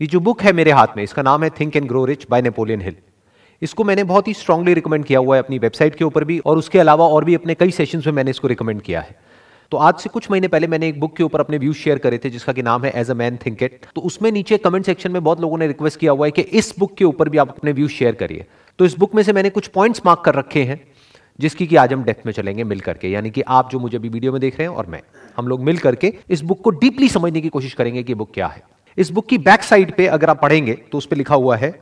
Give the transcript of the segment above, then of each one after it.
ये जो बुक है मेरे हाथ में इसका नाम है think and grow rich by Napoleon Hill इसको मैंने बहुत ही स्ट्रांगली रिकमेंड किया हुआ है अपनी वेबसाइट के ऊपर भी और उसके अलावा और भी अपने कई सेशंस में मैंने इसको रिकमेंड किया है तो आज से कुछ महीने पहले मैंने एक बुक के ऊपर अपने व्यूज शेयर करे थे जिसका कि नाम है as a man thinketh तो उसमें नीचे कमेंट सेक्शन में बहुत लोगों ने रिक्वेस्ट किया हुआ है कि इस बुक के ऊपर भी आप अपने व्यूज शेयर करिए तो इस बुक में से मैंने कुछ पॉइंट्स मार्क कर रखे हैं जिसकी कि आज हम डेप्थ में चलेंगे मिल करके यानी कि आप जो मुझे अभी वीडियो में देख रहे हैं और मैं हम लोग मिल करके इस बुक को डीपली समझने की कोशिश करेंगे कि बुक क्या है इस बुक की बैक साइड पे अगर आप पढ़ेंगे तो उस पर लिखा हुआ है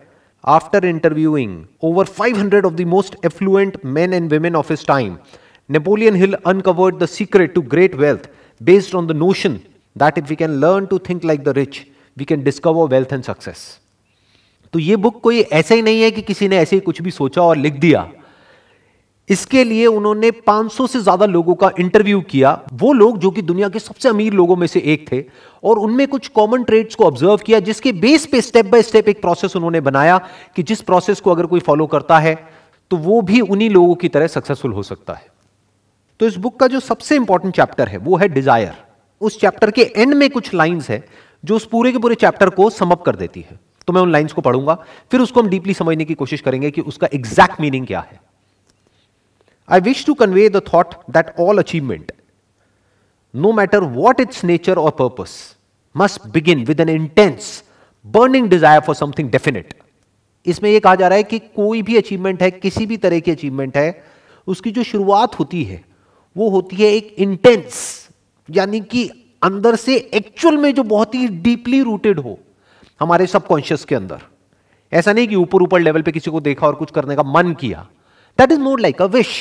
after interviewing over 500 of the most affluent men and women of his time Napoleon Hill uncovered the secret to great wealth based on the notion that if we can learn to think like the rich we can discover wealth and success तो ये book कोई ऐसा ही नहीं है कि किसी ने ऐसे ही कुछ भी सोचा और लिख दिया इसके लिए उन्होंने 500 से ज्यादा लोगों का इंटरव्यू किया वो लोग जो कि दुनिया के सबसे अमीर लोगों में से एक थे और उनमें कुछ कॉमन ट्रेड्स को ऑब्जर्व किया जिसके बेस पे स्टेप बाय स्टेप एक प्रोसेस उन्होंने बनाया कि जिस प्रोसेस को अगर कोई फॉलो करता है तो वो भी उन्हीं लोगों की तरह सक्सेसफुल हो सकता है तो इस बुक का जो सबसे इंपॉर्टेंट चैप्टर है वो है डिजायर उस चैप्टर के एंड में कुछ लाइंस है जो उस पूरे के पूरे चैप्टर को समअप कर देती है तो मैं उन लाइंस को पढ़ूंगा फिर उसको हम डीपली समझने की कोशिश करेंगे कि उसका एग्जैक्ट मीनिंग क्या है I wish to convey the thought that all achievement, no matter what its nature or purpose, must begin with an intense, burning desire for something definite. इसमें यह कहा जा रहा है कि कोई भी अचीवमेंट है किसी भी तरह की अचीवमेंट है उसकी जो शुरुआत होती है वो होती है एक इंटेंस यानी कि अंदर से एक्चुअल में जो बहुत ही डीपली रूटेड हो हमारे सबकॉन्शियस के अंदर ऐसा नहीं कि ऊपर ऊपर लेवल पे किसी को देखा और कुछ करने का मन किया that is more like a wish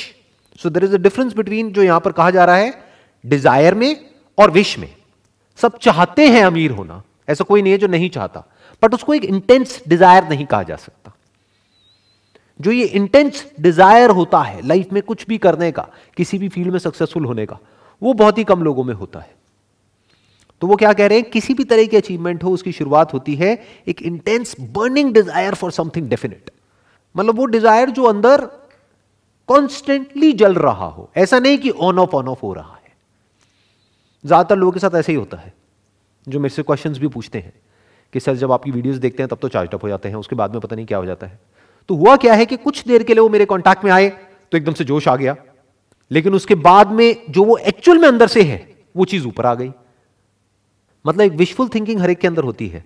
so there is a difference between जो यहां पर कहा जा रहा है डिजायर में और विश में सब चाहते हैं अमीर होना ऐसा कोई नहीं है जो नहीं चाहता बट उसको एक इंटेंस डिजायर नहीं कहा जा सकता जो ये इंटेंस डिजायर होता है लाइफ में कुछ भी करने का किसी भी फील्ड में सक्सेसफुल होने का वो बहुत ही कम लोगों में होता है तो वो क्या कह रहे हैं किसी भी तरह की अचीवमेंट हो उसकी शुरुआत होती है एक intense burning desire for something definite मतलब वो डिजायर जो अंदर कॉन्स्टेंटली जल रहा हो ऐसा नहीं कि ऑन ऑफ ऑन ऑफ हो रहा है ज्यादातर लोगों के साथ ऐसे ही होता है जो मेरे से क्वेश्चन भी पूछते हैं कि सर जब आपकी वीडियोज देखते हैं तब तो चार्ज अप हो जाते हैं उसके बाद में पता नहीं क्या हो जाता है तो हुआ क्या है कि कुछ देर के लिए वो मेरे कॉन्टैक्ट में आए तो एकदम से जोश आ गया लेकिन उसके बाद में जो वो एक्चुअल में अंदर से है वो चीज ऊपर आ गई मतलब एक विशफुल थिंकिंग हर एक के अंदर होती है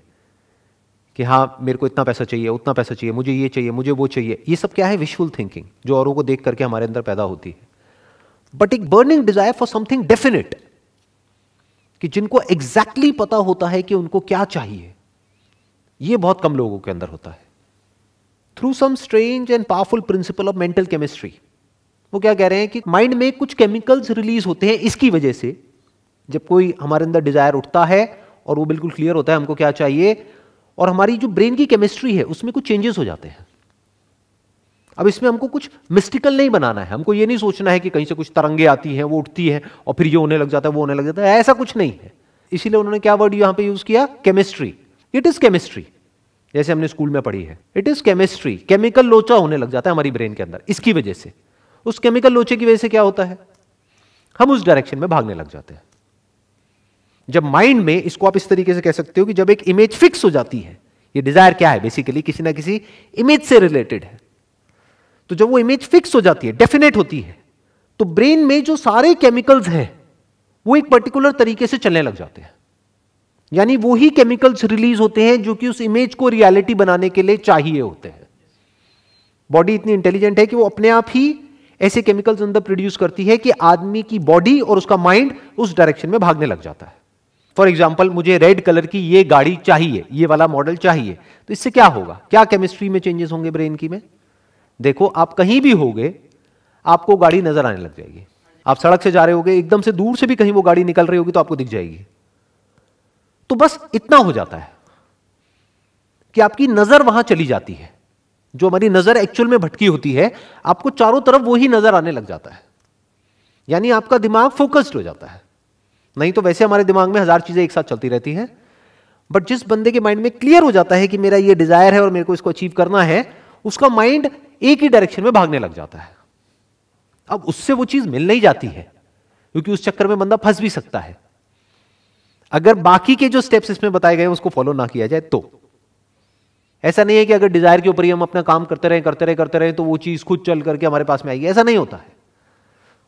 कि हाँ मेरे को इतना पैसा चाहिए उतना पैसा चाहिए मुझे ये चाहिए मुझे वो चाहिए ये सब क्या है विशफुल थिंकिंग जो औरों को देख करके हमारे अंदर पैदा होती है बट एक burning desire for something definite कि जिनको एग्जैक्टली exactly पता होता है कि उनको क्या चाहिए ये बहुत कम लोगों के अंदर होता है through some strange and powerful principle of mental chemistry वो क्या कह रहे हैं कि माइंड में कुछ केमिकल्स रिलीज होते हैं इसकी वजह से जब कोई हमारे अंदर डिजायर उठता है और वो बिल्कुल क्लियर होता है हमको क्या चाहिए और हमारी जो ब्रेन की केमिस्ट्री है उसमें कुछ चेंजेस हो जाते हैं अब इसमें हमको कुछ मिस्टिकल नहीं बनाना है हमको ये नहीं सोचना है कि कहीं से कुछ तरंगे आती हैं वो उठती है और फिर ये होने लग जाता है वो होने लग जाता है ऐसा कुछ नहीं है इसीलिए उन्होंने क्या वर्ड यहां पे यूज किया केमिस्ट्री इट इज केमिस्ट्री जैसे हमने स्कूल में पढ़ी है इट इज केमिस्ट्री केमिकल लोचा होने लग जाता है हमारी ब्रेन के अंदर इसकी वजह से उस केमिकल लोचे की वजह से क्या होता है हम उस डायरेक्शन में भागने लग जाते हैं जब माइंड में इसको आप इस तरीके से कह सकते हो कि जब एक इमेज फिक्स हो जाती है ये डिजायर क्या है बेसिकली किसी ना किसी इमेज से रिलेटेड है तो जब वो इमेज फिक्स हो जाती है डेफिनेट होती है तो ब्रेन में जो सारे केमिकल्स हैं वो एक पर्टिकुलर तरीके से चलने लग जाते हैं यानी वो ही केमिकल्स रिलीज होते हैं जो कि उस इमेज को रियलिटी बनाने के लिए चाहिए होते हैं बॉडी इतनी इंटेलिजेंट है कि वो अपने आप ही ऐसे केमिकल्स अंदर प्रोड्यूस करती है कि आदमी की बॉडी और उसका माइंड उस डायरेक्शन में भागने लग जाता है फॉर एग्जाम्पल मुझे रेड कलर की ये गाड़ी चाहिए ये वाला मॉडल चाहिए तो इससे क्या होगा क्या केमिस्ट्री में चेंजेस होंगे ब्रेन की में देखो आप कहीं भी होगे आपको गाड़ी नजर आने लग जाएगी आप सड़क से जा रहे होगे एकदम से दूर से भी कहीं वो गाड़ी निकल रही होगी तो आपको दिख जाएगी तो बस इतना हो जाता है कि आपकी नजर वहां चली जाती है जो हमारी नजर एक्चुअल में भटकी होती है आपको चारों तरफ वही नजर आने लग जाता है यानी आपका दिमाग फोकस्ड हो जाता है नहीं तो वैसे हमारे दिमाग में हजार चीजें एक साथ चलती रहती है बट जिस बंदे के माइंड में क्लियर हो जाता है कि मेरा ये डिजायर है और मेरे को इसको अचीव करना है उसका माइंड एक ही डायरेक्शन में भागने लग जाता है अब उससे वो चीज मिल नहीं जाती है क्योंकि उस चक्कर में बंदा फंस भी सकता है अगर बाकी के जो स्टेप्स इसमें बताए गए उसको फॉलो ना किया जाए तो ऐसा नहीं है कि अगर डिजायर के ऊपर ही हम अपना काम करते रहे करते रहे करते रहे तो वो चीज खुद चल करके हमारे पास में आएगी ऐसा नहीं होता है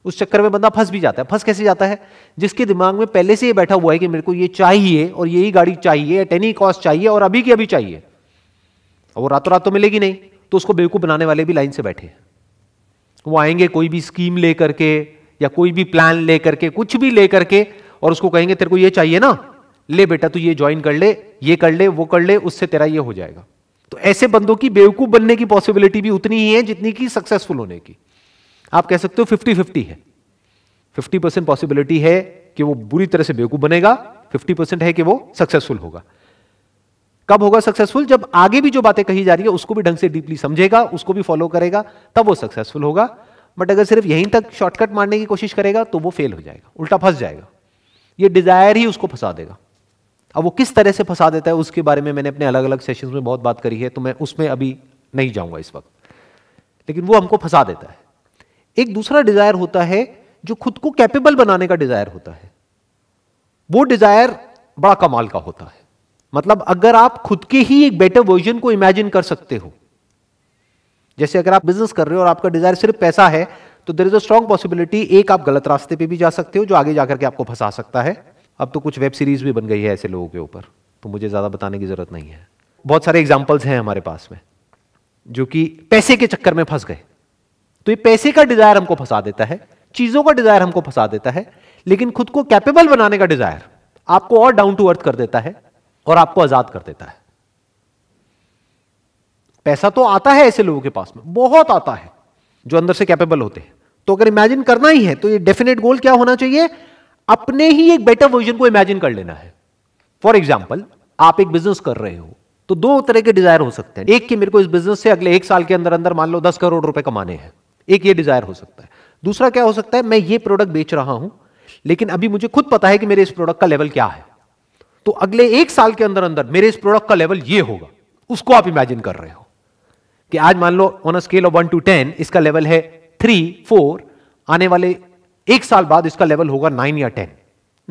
उस चक्कर में बंदा फंस भी जाता है फंस कैसे जाता है जिसके दिमाग में पहले से ये बैठा हुआ है कि मेरे को ये चाहिए और यही गाड़ी चाहिए एट एनी कॉस्ट चाहिए और अभी की अभी चाहिए और वो रातों रात तो मिलेगी नहीं तो उसको बेवकूफ़ बनाने वाले भी लाइन से बैठे वो आएंगे कोई भी स्कीम लेकर के या कोई भी प्लान लेकर के कुछ भी लेकर के और उसको कहेंगे तेरे को ये चाहिए ना ले बेटा तू ये ज्वाइन कर ले ये कर ले वो कर ले उससे तेरा ये हो जाएगा तो ऐसे बंदों की बेवकूफ बनने की पॉसिबिलिटी भी उतनी ही है जितनी की सक्सेसफुल होने की आप कह सकते हो फिफ्टी फिफ्टी है फिफ्टी परसेंट पॉसिबिलिटी है कि वो बुरी तरह से बेवकूफ बनेगा फिफ्टी परसेंट है कि वो सक्सेसफुल होगा कब होगा सक्सेसफुल जब आगे भी जो बातें कही जा रही है उसको भी ढंग से डीपली समझेगा उसको भी फॉलो करेगा तब वो सक्सेसफुल होगा बट अगर सिर्फ यहीं तक शॉर्टकट मारने की कोशिश करेगा तो वो फेल हो जाएगा उल्टा फंस जाएगा ये डिजायर ही उसको फंसा देगा अब वो किस तरह से फंसा देता है उसके बारे में मैंने अपने अलग अलग सेशन में बहुत बात करी है तो मैं उसमें अभी नहीं जाऊंगा इस वक्त लेकिन वो हमको फंसा देता है एक दूसरा डिजायर होता है जो खुद को कैपेबल बनाने का डिजायर होता है वो डिजायर बड़ा कमाल का होता है मतलब अगर आप खुद के ही एक बेटर वर्जन को इमेजिन कर सकते हो जैसे अगर आप बिजनेस कर रहे हो और आपका डिजायर सिर्फ पैसा है तो there is a strong possibility एक आप गलत रास्ते पे भी जा सकते हो जो आगे जाकर के आपको फंसा सकता है अब तो कुछ वेब सीरीज भी बन गई है ऐसे लोगों के ऊपर तो मुझे ज्यादा बताने की जरूरत नहीं है बहुत सारे एग्जाम्पल्स हैं हमारे पास में जो कि पैसे के चक्कर में फंस गए तो ये पैसे का डिजायर हमको फंसा देता है चीजों का डिजायर हमको फंसा देता है लेकिन खुद को कैपेबल बनाने का डिजायर आपको और डाउन टू अर्थ कर देता है और आपको आजाद कर देता है पैसा तो आता है ऐसे लोगों के पास में बहुत आता है जो अंदर से कैपेबल होते हैं तो अगर इमेजिन करना ही है तो ये डेफिनेट गोल क्या होना चाहिए अपने ही एक बेटर वर्जन को इमेजिन कर लेना है फॉर एग्जाम्पल आप एक बिजनेस कर रहे हो तो दो तरह के डिजायर हो सकते हैं एक कि मेरे को इस बिजनेस से अगले एक साल के अंदर अंदर मान लो दस करोड़ रुपए कमाने हैं एक ये डिजायर हो सकता है दूसरा क्या हो सकता है मैं ये प्रोडक्ट बेच रहा हूं लेकिन अभी मुझे खुद पता है कि मेरे इस प्रोडक्ट का लेवल क्या है तो अगले एक साल के अंदर अंदर मेरे इस प्रोडक्ट का लेवल ये होगा उसको आप इमेजिन कर रहे हो कि आज मान लो on a scale of one to ten इसका लेवल है थ्री फोर आने वाले एक साल बाद इसका लेवल होगा नाइन या ten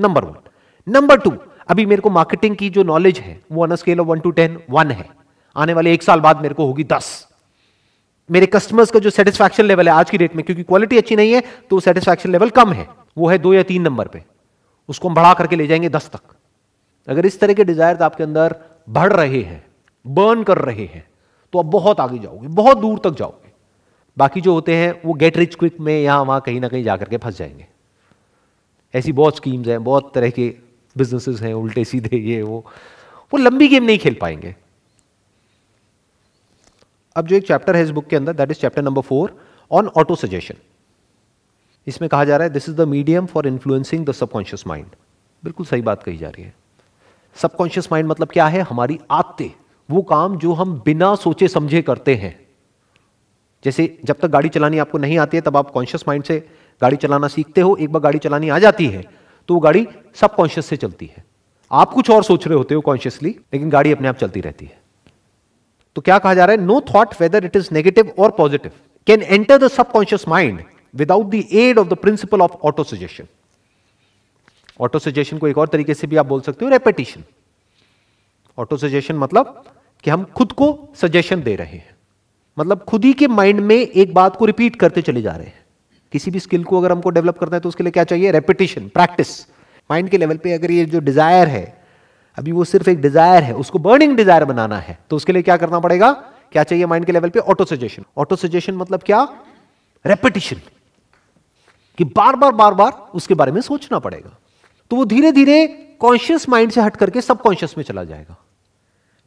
number one number two अभी मेरे को मार्केटिंग की जो नॉलेज है वो on scale of one to ten one है आने वाले एक साल बाद मेरे को होगी दस मेरे कस्टमर्स का जो सेटिस्फैक्शन लेवल है आज की डेट में क्योंकि क्वालिटी अच्छी नहीं है तो सेटिस्फैक्शन लेवल कम है वो है दो या तीन नंबर पे उसको हम बढ़ा करके ले जाएंगे दस तक अगर इस तरह के डिजायर आपके अंदर बढ़ रहे हैं बर्न कर रहे हैं तो आप बहुत आगे जाओगे बहुत दूर तक जाओगे बाकी जो होते हैं वो गेट रिच क्विक में यहाँ वहां कहीं ना कहीं जा करके फंस जाएंगे ऐसी बहुत स्कीम्स हैं बहुत तरह के बिजनेसेस हैं उल्टे सीधे ये वो वो लंबी गेम नहीं खेल पाएंगे अब जो एक चैप्टर है इस बुक के अंदर that is chapter number four on autosuggestion इसमें कहा जा रहा है this is the medium for influencing the subconscious mind बिल्कुल सही बात कही जा रही है सबकॉन्शियस माइंड मतलब क्या है हमारी आते वो काम जो हम बिना सोचे समझे करते हैं जैसे जब तक गाड़ी चलानी आपको नहीं आती है तब आप कॉन्शियस माइंड से गाड़ी चलाना सीखते हो एक बार गाड़ी चलानी आ जाती है तो वो गाड़ी सबकॉन्शियस से चलती है आप कुछ और सोच रहे होते हो कॉन्शियसली लेकिन गाड़ी अपने आप चलती रहती है तो क्या कहा जा रहा है no thought whether it is negative और positive can enter the subconscious mind without the aid of the principle of autosuggestion autosuggestion को एक और तरीके से भी आप बोल सकते हो रेपिटेशन ऑटो सजेशन मतलब कि हम खुद को सजेशन दे रहे हैं मतलब खुद ही के माइंड में एक बात को रिपीट करते चले जा रहे हैं किसी भी स्किल को अगर हमको डेवलप करना है तो उसके लिए क्या चाहिए रेपिटेशन प्रैक्टिस माइंड के लेवल पे अगर ये जो डिजायर है अभी वो सिर्फ एक डिजायर है उसको बर्निंग डिजायर बनाना है तो उसके लिए क्या करना पड़ेगा क्या चाहिए माइंड के लेवल पे ऑटो सजेशन ऑटो सजेशन मतलब क्या रेपिटेशन कि बार बार बार बार उसके बारे में सोचना पड़ेगा तो वो धीरे धीरे कॉन्शियस माइंड से हट करके सबकॉन्शियस में चला जाएगा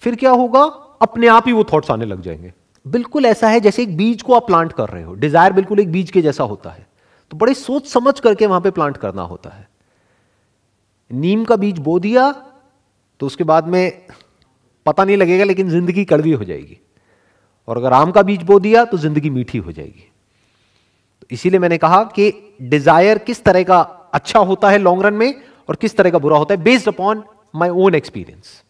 फिर क्या होगा अपने आप ही वो थॉट्स आने लग जाएंगे बिल्कुल ऐसा है जैसे एक बीज को आप प्लांट कर रहे हो डिजायर बिल्कुल एक बीज के जैसा होता है तो बड़े सोच समझ करके वहां पे प्लांट करना होता है नीम का बीज बो दिया तो उसके बाद में पता नहीं लगेगा लेकिन जिंदगी कड़वी हो जाएगी और अगर आम का बीज बो दिया तो जिंदगी मीठी हो जाएगी तो इसीलिए मैंने कहा कि डिजायर किस तरह का अच्छा होता है लॉन्ग रन में और किस तरह का बुरा होता है based upon my own experience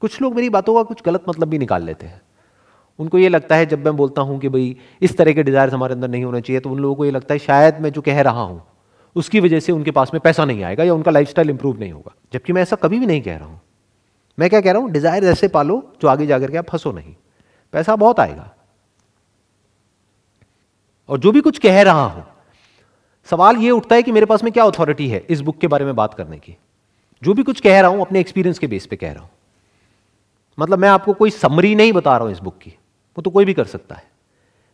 कुछ लोग मेरी बातों का कुछ गलत मतलब भी निकाल लेते हैं उनको ये लगता है जब मैं बोलता हूं कि भाई इस तरह के डिजायर हमारे अंदर नहीं होना चाहिए तो उन लोगों को ये लगता है शायद मैं जो कह रहा हूं उसकी वजह से उनके पास में पैसा नहीं आएगा या उनका लाइफ स्टाइल इंप्रूव नहीं होगा जबकि मैं ऐसा कभी भी नहीं कह रहा हूं मैं क्या कह रहा हूं डिजायर ऐसे पालो जो आगे जाकर के आप फंसो नहीं पैसा बहुत आएगा और जो भी कुछ कह रहा हूं सवाल यह उठता है कि मेरे पास में क्या अथॉरिटी है इस बुक के बारे में बात करने की जो भी कुछ कह रहा हूं अपने एक्सपीरियंस के बेस पे कह रहा हूं मतलब मैं आपको कोई समरी नहीं बता रहा हूं इस बुक की वो तो कोई भी कर सकता है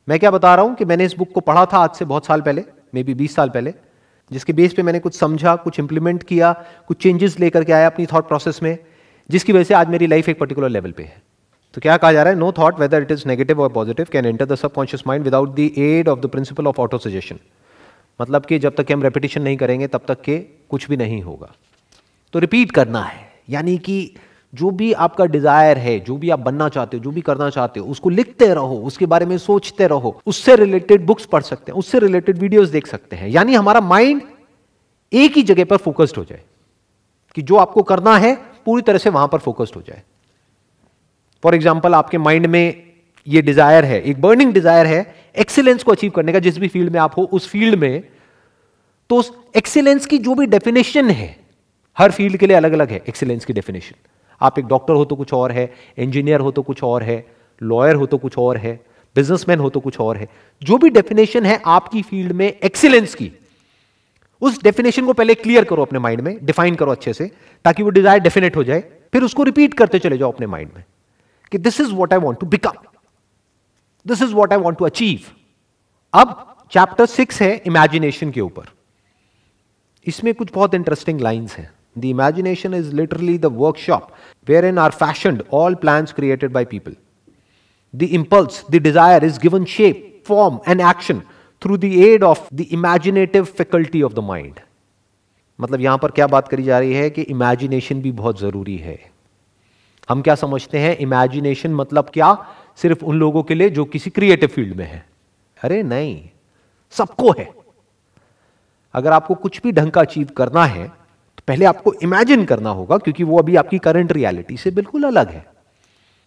मैं क्या बता रहा हूं कि मैंने इस बुक को पढ़ा था आज से बहुत साल पहले मे बी बीस साल पहले जिसके बेस पे मैंने कुछ समझा कुछ इंप्लीमेंट किया कुछ चेंजेस लेकर के आया अपनी थॉट प्रोसेस में जिसकी वजह से आज मेरी लाइफ एक पर्टिकुलर लेवल पे है तो क्या कहा जा रहा है no thought whether it is negative और positive can enter the subconscious mind without the aid of the principle of autosuggestion मतलब कि जब तक कि हम रेपिटेशन नहीं करेंगे तब तक के कुछ भी नहीं होगा तो रिपीट करना है यानी कि जो भी आपका डिजायर है जो भी आप बनना चाहते हो जो भी करना चाहते हो उसको लिखते रहो उसके बारे में सोचते रहो उससे रिलेटेड बुक्स पढ़ सकते हैं उससे रिलेटेड वीडियोस देख सकते हैं यानी हमारा माइंड एक ही जगह पर फोकस्ड हो जाए कि जो आपको करना है पूरी तरह से वहां पर फोकस्ड हो जाए फॉर एग्जाम्पल आपके माइंड में ये डिजायर है एक बर्निंग डिजायर है एक्सीलेंस को अचीव करने का जिस भी फील्ड में आप हो उस फील्ड में तो उस एक्सीलेंस की जो भी डेफिनेशन है हर फील्ड के लिए अलग अलग है एक्सीलेंस की डेफिनेशन आप एक डॉक्टर हो तो कुछ और है इंजीनियर हो तो कुछ और है लॉयर हो तो कुछ और है बिजनेसमैन हो तो कुछ और है जो भी डेफिनेशन है आपकी फील्ड में एक्सीलेंस की उस डेफिनेशन को पहले क्लियर करो अपने माइंड में डिफाइन करो अच्छे से ताकि वो डिजायर डेफिनेट हो जाए फिर उसको रिपीट करते चले जाओ अपने माइंड में कि this is what I want to become this is what I want to achieve अब चैप्टर सिक्स है इमेजिनेशन के ऊपर इसमें कुछ बहुत इंटरेस्टिंग लाइंस हैं the imagination is literally the workshop where in are fashion all plan created by people the impulse the desire is given shape form and action through the aid of the imaginative faculty of the mind मतलब यहां पर क्या बात करी जा रही है कि इमेजिनेशन भी बहुत जरूरी है हम क्या समझते हैं इमेजिनेशन मतलब क्या सिर्फ उन लोगों के लिए जो किसी क्रिएटिव फील्ड में है अरे नहीं सबको है अगर आपको कुछ भी ढंग का अचीव करना है तो पहले आपको इमेजिन करना होगा क्योंकि वो अभी आपकी करंट रियलिटी से बिल्कुल अलग है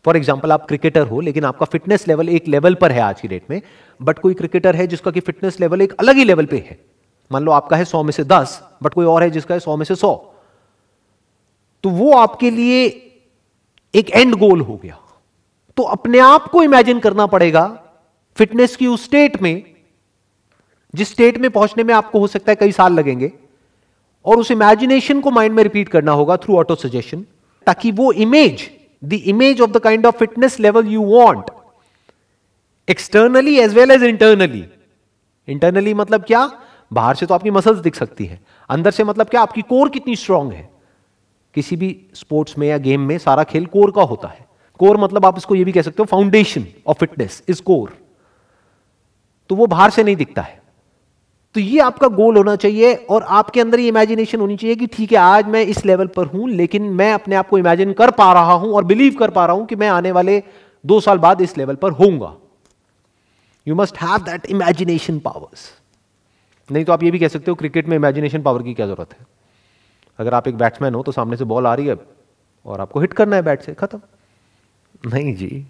फॉर एग्जाम्पल आप क्रिकेटर हो लेकिन आपका फिटनेस लेवल एक लेवल पर है आज की डेट में बट कोई क्रिकेटर है जिसका कि फिटनेस लेवल एक अलग ही लेवल पे है मान लो आपका है सौ में से दस बट कोई और है जिसका है सौ में से सौ तो वो आपके लिए एक एंड गोल हो गया तो अपने आप को इमेजिन करना पड़ेगा फिटनेस की उस स्टेट में जिस स्टेट में पहुंचने में आपको हो सकता है कई साल लगेंगे और उस इमेजिनेशन को माइंड में रिपीट करना होगा थ्रू ऑटो सजेशन ताकि वो image the image of the kind of fitness level you want externally as well as internally internally मतलब क्या बाहर से तो आपकी मसल्स दिख सकती है अंदर से मतलब क्या आपकी कोर कितनी स्ट्रांग है किसी भी स्पोर्ट्स में या गेम में सारा खेल कोर का होता है कोर मतलब आप इसको यह भी कह सकते हो foundation of fitness is core तो वो बाहर से नहीं दिखता है तो ये आपका गोल होना चाहिए और आपके अंदर ये इमेजिनेशन होनी चाहिए कि ठीक है आज मैं इस लेवल पर हूं लेकिन मैं अपने आप को इमेजिन कर पा रहा हूं और बिलीव कर पा रहा हूं कि मैं आने वाले दो साल बाद इस लेवल पर होऊंगा you must have that imagination powers नहीं तो आप ये भी कह सकते हो क्रिकेट में इमेजिनेशन पावर की क्या जरूरत है अगर आप एक बैट्समैन हो तो सामने से बॉल आ रही है और आपको हिट करना है बैट से खत्म नहीं जी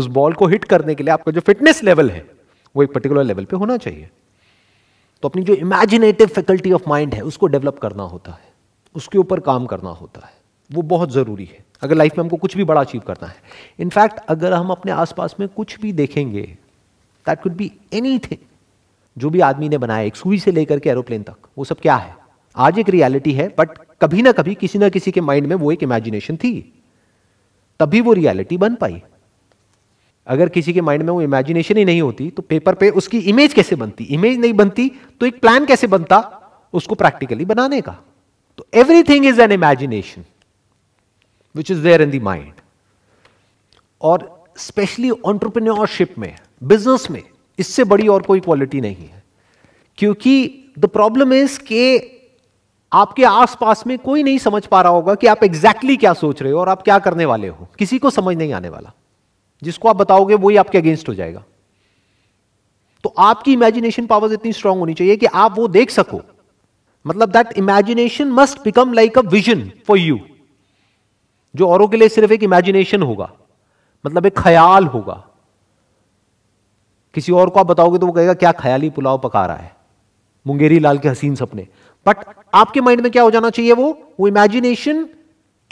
उस बॉल को हिट करने के लिए आपका जो फिटनेस लेवल है वो एक पर्टिकुलर लेवल पे होना चाहिए तो अपनी जो इमेजिनेटिव फैकल्टी ऑफ माइंड है उसको डेवलप करना होता है उसके ऊपर काम करना होता है वो बहुत ज़रूरी है अगर लाइफ में हमको कुछ भी बड़ा अचीव करना है इनफैक्ट अगर हम अपने आसपास में कुछ भी देखेंगे दैट कुड बी एनी जो भी आदमी ने बनाया एक सुई से लेकर के एरोप्लेन तक वो सब क्या है आज एक रियलिटी है बट कभी ना कभी किसी ना किसी के माइंड में वो एक इमेजिनेशन थी तभी वो रियलिटी बन पाई अगर किसी के माइंड में वो इमेजिनेशन ही नहीं होती तो पेपर पे उसकी इमेज कैसे बनती इमेज नहीं बनती तो एक प्लान कैसे बनता उसको प्रैक्टिकली बनाने का तो everything is an imagination which is there in the mind और स्पेशली ऑन्टरप्रन्योरशिप में बिजनेस में इससे बड़ी और कोई क्वालिटी नहीं है क्योंकि द प्रॉब्लम इज के आपके आसपास में कोई नहीं समझ पा रहा होगा कि आप एग्जैक्टली exactly क्या सोच रहे हो और आप क्या करने वाले हो किसी को समझ नहीं आने वाला जिसको आप बताओगे वही आपके अगेंस्ट हो जाएगा तो आपकी इमेजिनेशन पावर्स इतनी स्ट्रांग होनी चाहिए कि आप वो देख सको मतलब that imagination must become like a vision for you जो औरों के लिए सिर्फ एक इमेजिनेशन होगा मतलब एक ख्याल होगा किसी और को आप बताओगे तो वो कहेगा क्या ख्याली पुलाव पका रहा है मुंगेरी लाल के हसीन सपने बट आपके माइंड में क्या हो जाना चाहिए वो वो इमेजिनेशन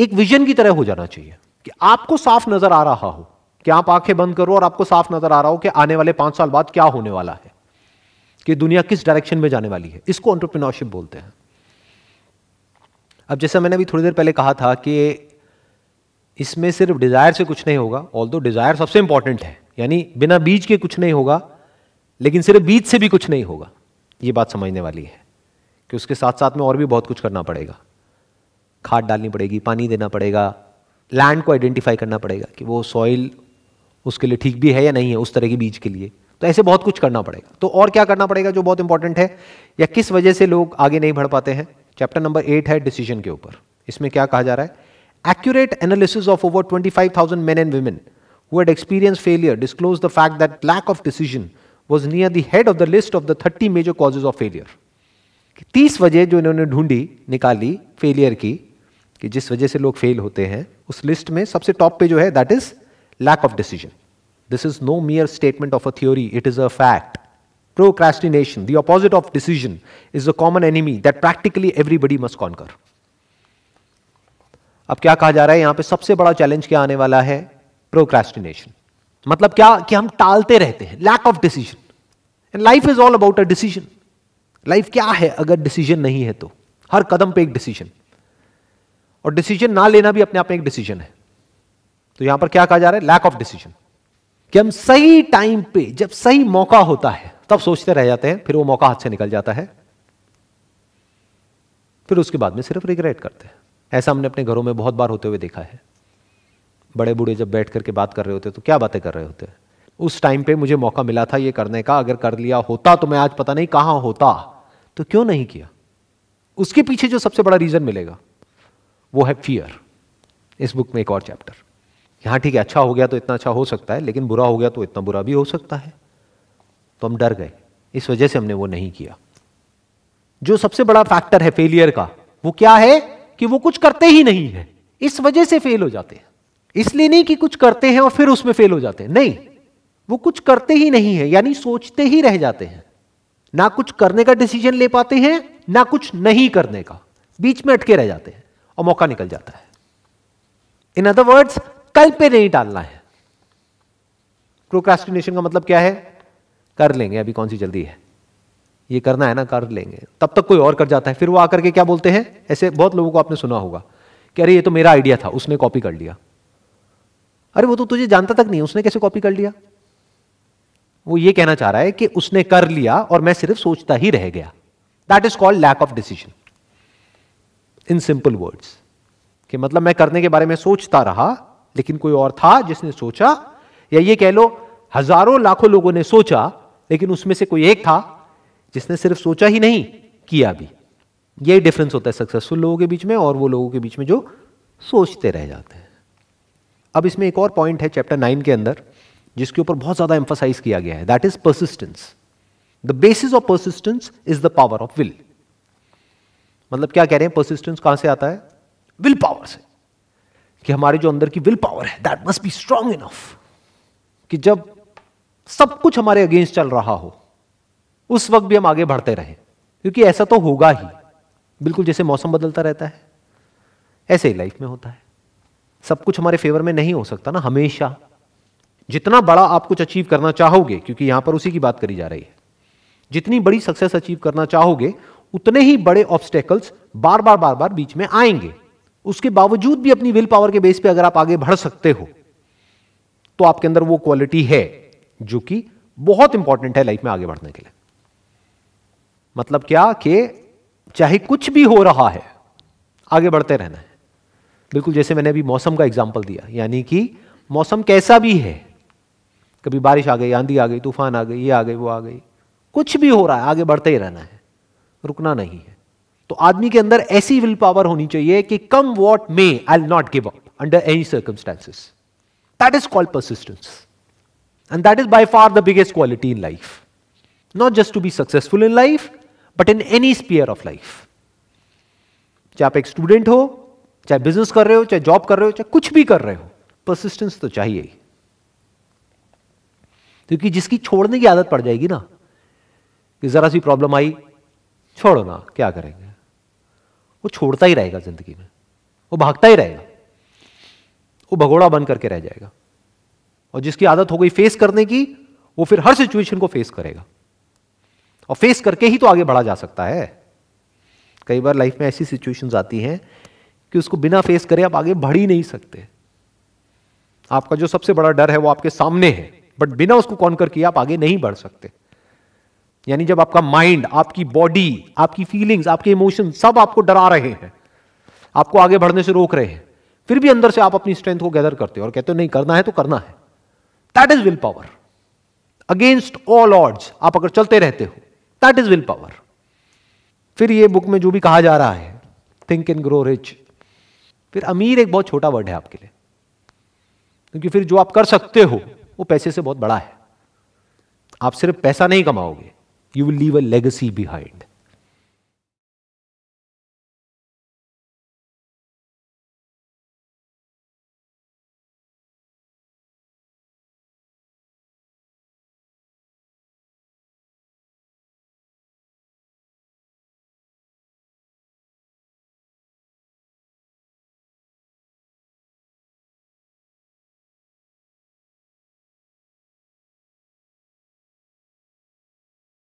एक विजन की तरह हो जाना चाहिए कि आपको साफ नजर आ रहा हो कि आप आंखें बंद करो और आपको साफ नजर आ रहा हो कि आने वाले पांच साल बाद क्या होने वाला है कि दुनिया किस डायरेक्शन में जाने वाली है इसको एंटरप्रेन्योरशिप बोलते हैं अब जैसे मैंने अभी थोड़ी देर पहले कहा था कि इसमें सिर्फ डिजायर से कुछ नहीं होगा ऑल दो डिजायर सबसे इंपॉर्टेंट है यानी बिना बीज के कुछ नहीं होगा लेकिन सिर्फ बीज से भी कुछ नहीं होगा ये बात समझने वाली है कि उसके साथ साथ में और भी बहुत कुछ करना पड़ेगा खाद डालनी पड़ेगी पानी देना पड़ेगा लैंड को आइडेंटिफाई करना पड़ेगा कि वो सॉइल उसके लिए ठीक भी है या नहीं है उस तरह के बीज के लिए तो ऐसे बहुत कुछ करना पड़ेगा तो और क्या करना पड़ेगा जो बहुत इंपॉर्टेंट है या किस वजह से लोग आगे नहीं बढ़ पाते हैं चैप्टर नंबर एट है डिसीजन के ऊपर इसमें क्या कहा जा रहा है of over twenty five thousand men and women who had experience failure disclose the fact that lack of decision was near the head of the list of the thirty major causes of failure तीस वजह जो इन्होंने ढूंढी निकाली failure की कि जिस वजह से लोग फेल होते हैं उस लिस्ट में सबसे टॉप पे जो है that is lack of decision. This is no mere statement of a theory, it is a fact. Procrastination, the opposite of decision, is a common enemy that practically everybody must conquer. अब क्या कहा जा रहा है यहां पे सबसे बड़ा चैलेंज क्या आने वाला है प्रोक्रेस्टिनेशन मतलब क्या कि हम टालते रहते हैं lack of decision and life is all about a decision life क्या है अगर डिसीजन नहीं है तो हर कदम पे एक डिसीजन और डिसीजन ना लेना भी अपने आप में एक डिसीजन है तो यहां पर क्या कहा जा रहा है लैक ऑफ डिसीजन कि हम सही टाइम पे जब सही मौका होता है तब सोचते रह जाते हैं फिर वो मौका हाथ से निकल जाता है फिर उसके बाद में सिर्फ रिग्रेट करते हैं ऐसा हमने अपने घरों में बहुत बार होते हुए देखा है बड़े बूढ़े जब बैठ करके बात कर रहे होते तो क्या बातें कर रहे होते हैं उस टाइम पे मुझे मौका मिला था ये करने का अगर कर लिया होता तो मैं आज पता नहीं कहां होता तो क्यों नहीं किया उसके पीछे जो सबसे बड़ा रीजन मिलेगा वो है फियर इस बुक में एक और चैप्टर यहाँ ठीक है अच्छा हो गया तो इतना अच्छा हो सकता है लेकिन बुरा हो गया तो इतना बुरा भी हो सकता है तो हम डर गए इस वजह से हमने वो नहीं किया जो सबसे बड़ा फैक्टर है फेलियर का वो क्या है कि वो कुछ करते ही नहीं है इस वजह से फेल हो जाते हैं इसलिए नहीं कि कुछ करते हैं और फिर उसमें फेल हो जाते हैं नहीं वो कुछ करते ही नहीं है यानी सोचते ही रह जाते हैं ना कुछ करने का डिसीजन ले पाते हैं ना कुछ नहीं करने का बीच में अटके रह जाते हैं और मौका निकल जाता है इन अदर वर्ड्स कल पे नहीं डालना है प्रोक्रास्टिनेशन का मतलब क्या है कर लेंगे अभी कौन सी जल्दी है ये करना है ना कर लेंगे तब तक कोई और कर जाता है फिर वो आकर के क्या बोलते हैं ऐसे बहुत लोगों को आपने सुना होगा कि अरे ये तो मेरा आइडिया था उसने कॉपी कर लिया अरे वो तो तुझे जानता तक नहीं उसने कैसे कॉपी कर लिया वो ये कहना चाह रहा है कि उसने कर लिया और मैं सिर्फ सोचता ही रह गया that is called lack of decision in simple words कि मतलब मैं करने के बारे में सोचता रहा लेकिन कोई और था जिसने सोचा या ये कह लो हजारों लाखों लोगों ने सोचा लेकिन उसमें से कोई एक था जिसने सिर्फ सोचा ही नहीं किया भी यही डिफरेंस होता है सक्सेसफुल लोगों के बीच में और वो लोगों के बीच में जो सोचते रह जाते हैं अब इसमें एक और पॉइंट है चैप्टर नाइन के अंदर जिसके ऊपर बहुत ज्यादा एम्फोसाइज किया गया है that is persistence the basis of persistence is the power of will मतलब क्या कह रहे हैं परसिस्टेंस कहां से आता है विल पावर से कि हमारे जो अंदर की विल पावर है that must be strong enough कि जब सब कुछ हमारे अगेंस्ट चल रहा हो उस वक्त भी हम आगे बढ़ते रहे क्योंकि ऐसा तो होगा ही बिल्कुल जैसे मौसम बदलता रहता है ऐसे ही लाइफ में होता है सब कुछ हमारे फेवर में नहीं हो सकता ना हमेशा जितना बड़ा आप कुछ अचीव करना चाहोगे क्योंकि यहां पर उसी की बात करी जा रही है जितनी बड़ी सक्सेस अचीव करना चाहोगे उतने ही बड़े ऑब्स्टेकल्स बार बार बार बार बीच में आएंगे उसके बावजूद भी अपनी विल पावर के बेस पे अगर आप आगे बढ़ सकते हो तो आपके अंदर वो क्वालिटी है जो कि बहुत इंपॉर्टेंट है लाइफ में आगे बढ़ने के लिए मतलब क्या कि चाहे कुछ भी हो रहा है आगे बढ़ते रहना है बिल्कुल जैसे मैंने अभी मौसम का एग्जाम्पल दिया यानी कि मौसम कैसा भी है कभी बारिश आ गई आंधी आ गई तूफान आ गई ये आ गई वो आ गई कुछ भी हो रहा है आगे बढ़ते ही रहना है रुकना नहीं है तो आदमी के अंदर ऐसी विल पावर होनी चाहिए कि come what may I not give up under any circumstances that is called persistence and that is by far the biggest quality in life not just to be successful in life but in any sphere of life चाहे आप एक student हो चाहे business कर रहे हो चाहे job कर रहे हो चाहे कुछ भी कर रहे हो परसिस्टेंस तो चाहिए ही क्योंकि जिसकी छोड़ने की आदत पड़ जाएगी ना कि जरा सी प्रॉब्लम आई छोड़ो ना क्या करेंगे वो छोड़ता ही रहेगा जिंदगी में वो भागता ही रहेगा वो भगोड़ा बन करके रह जाएगा और जिसकी आदत हो गई फेस करने की वो फिर हर सिचुएशन को फेस करेगा और फेस करके ही तो आगे बढ़ा जा सकता है कई बार लाइफ में ऐसी सिचुएशंस आती हैं कि उसको बिना फेस करे आप आगे बढ़ ही नहीं सकते आपका जो सबसे बड़ा डर है वो आपके सामने है बट बिना उसको कौन करके आप आगे नहीं बढ़ सकते यानी जब आपका माइंड आपकी बॉडी आपकी फीलिंग्स आपके इमोशन सब आपको डरा रहे हैं आपको आगे बढ़ने से रोक रहे हैं फिर भी अंदर से आप अपनी स्ट्रेंथ को गैदर करते हो और कहते हो नहीं करना है तो करना है that is will power against all odds आप अगर चलते रहते हो दैट इज विल पावर फिर ये बुक में जो भी कहा जा रहा है थिंक एंड ग्रो रिच फिर अमीर एक बहुत छोटा वर्ड है आपके लिए क्योंकि फिर जो आप कर सकते हो वो पैसे से बहुत बड़ा है आप सिर्फ पैसा नहीं कमाओगे you will leave a legacy behind.